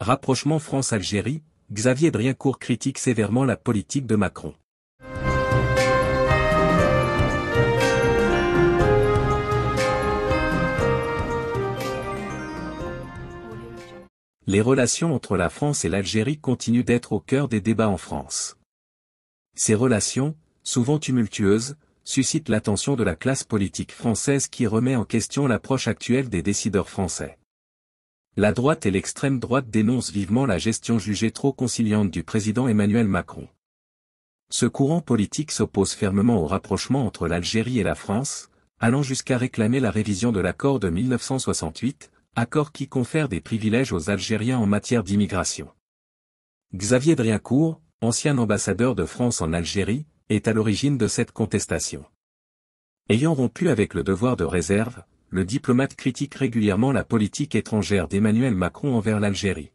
Rapprochement France-Algérie, Xavier Driancourt critique sévèrement la politique de Macron. Les relations entre la France et l'Algérie continuent d'être au cœur des débats en France. Ces relations, souvent tumultueuses, suscitent l'attention de la classe politique française qui remet en question l'approche actuelle des décideurs français. La droite et l'extrême droite dénoncent vivement la gestion jugée trop conciliante du président Emmanuel Macron. Ce courant politique s'oppose fermement au rapprochement entre l'Algérie et la France, allant jusqu'à réclamer la révision de l'accord de 1968, accord qui confère des privilèges aux Algériens en matière d'immigration. Xavier Driancourt, ancien ambassadeur de France en Algérie, est à l'origine de cette contestation. Ayant rompu avec le devoir de réserve, le diplomate critique régulièrement la politique étrangère d'Emmanuel Macron envers l'Algérie.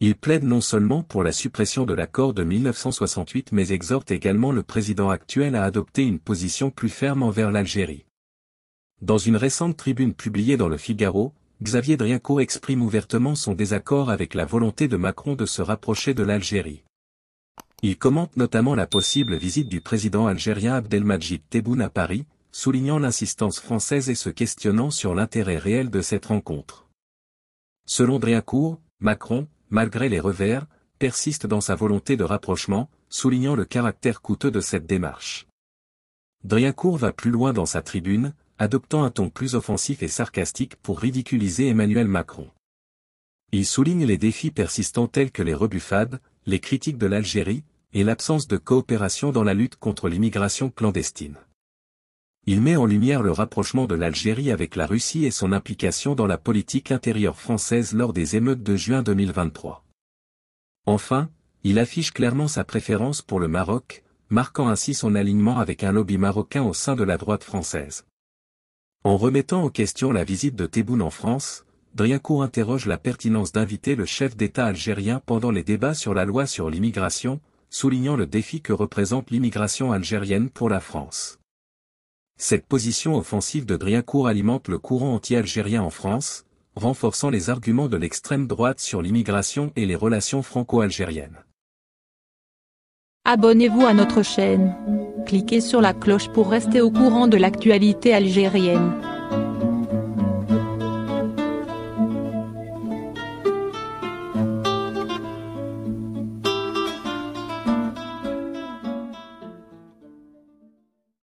Il plaide non seulement pour la suppression de l'accord de 1968 mais exhorte également le président actuel à adopter une position plus ferme envers l'Algérie. Dans une récente tribune publiée dans le Figaro, Xavier Driaco exprime ouvertement son désaccord avec la volonté de Macron de se rapprocher de l'Algérie. Il commente notamment la possible visite du président algérien Abdelmajid Tebboune à Paris, soulignant l'insistance française et se questionnant sur l'intérêt réel de cette rencontre. Selon Driancourt, Macron, malgré les revers, persiste dans sa volonté de rapprochement, soulignant le caractère coûteux de cette démarche. Driancourt va plus loin dans sa tribune, adoptant un ton plus offensif et sarcastique pour ridiculiser Emmanuel Macron. Il souligne les défis persistants tels que les rebuffades, les critiques de l'Algérie, et l'absence de coopération dans la lutte contre l'immigration clandestine. Il met en lumière le rapprochement de l'Algérie avec la Russie et son implication dans la politique intérieure française lors des émeutes de juin 2023. Enfin, il affiche clairement sa préférence pour le Maroc, marquant ainsi son alignement avec un lobby marocain au sein de la droite française. En remettant en question la visite de Tebboune en France, Driancourt interroge la pertinence d'inviter le chef d'État algérien pendant les débats sur la loi sur l'immigration, soulignant le défi que représente l'immigration algérienne pour la France. Cette position offensive de Driacourt alimente le courant anti-algérien en France, renforçant les arguments de l'extrême droite sur l'immigration et les relations franco-algériennes. Abonnez-vous à notre chaîne. Cliquez sur la cloche pour rester au courant de l'actualité algérienne.